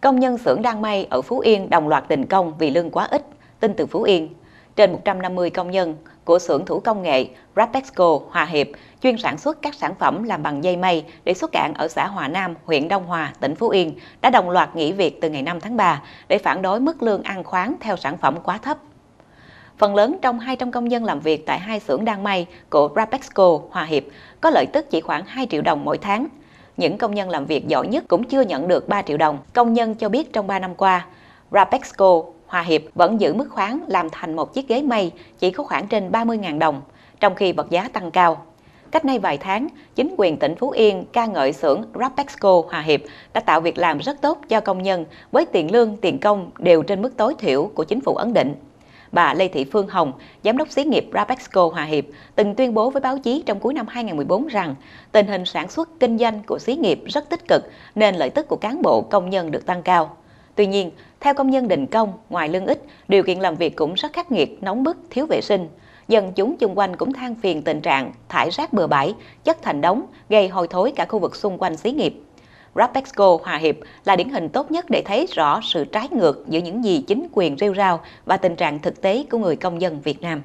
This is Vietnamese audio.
Công nhân xưởng đan may ở Phú Yên đồng loạt đình công vì lương quá ít, tin từ Phú Yên. Trên 150 công nhân của xưởng thủ công nghệ Rapexco Hòa Hiệp chuyên sản xuất các sản phẩm làm bằng dây may để xuất cảng ở xã Hòa Nam, huyện Đông Hòa, tỉnh Phú Yên đã đồng loạt nghỉ việc từ ngày 5 tháng 3 để phản đối mức lương ăn khoáng theo sản phẩm quá thấp. Phần lớn trong 200 công nhân làm việc tại hai xưởng đan may của Rapexco Hòa Hiệp có lợi tức chỉ khoảng 2 triệu đồng mỗi tháng những công nhân làm việc giỏi nhất cũng chưa nhận được 3 triệu đồng. Công nhân cho biết trong 3 năm qua, Rapexco Hòa Hiệp vẫn giữ mức khoán làm thành một chiếc ghế mây chỉ có khoảng trên 30.000 đồng, trong khi vật giá tăng cao. Cách nay vài tháng, chính quyền tỉnh Phú Yên ca ngợi xưởng Rapexco Hòa Hiệp đã tạo việc làm rất tốt cho công nhân với tiền lương, tiền công đều trên mức tối thiểu của chính phủ ấn định bà Lê Thị Phương Hồng, giám đốc xí nghiệp Rapexco Hòa Hiệp, từng tuyên bố với báo chí trong cuối năm 2014 rằng tình hình sản xuất kinh doanh của xí nghiệp rất tích cực nên lợi tức của cán bộ công nhân được tăng cao. Tuy nhiên, theo công nhân định công, ngoài lương ít, điều kiện làm việc cũng rất khắc nghiệt, nóng bức, thiếu vệ sinh. Dân chúng chung quanh cũng than phiền tình trạng thải rác bừa bãi, chất thành đống, gây hôi thối cả khu vực xung quanh xí nghiệp. Rapexco hòa hiệp là điển hình tốt nhất để thấy rõ sự trái ngược giữa những gì chính quyền rêu rao và tình trạng thực tế của người công dân Việt Nam.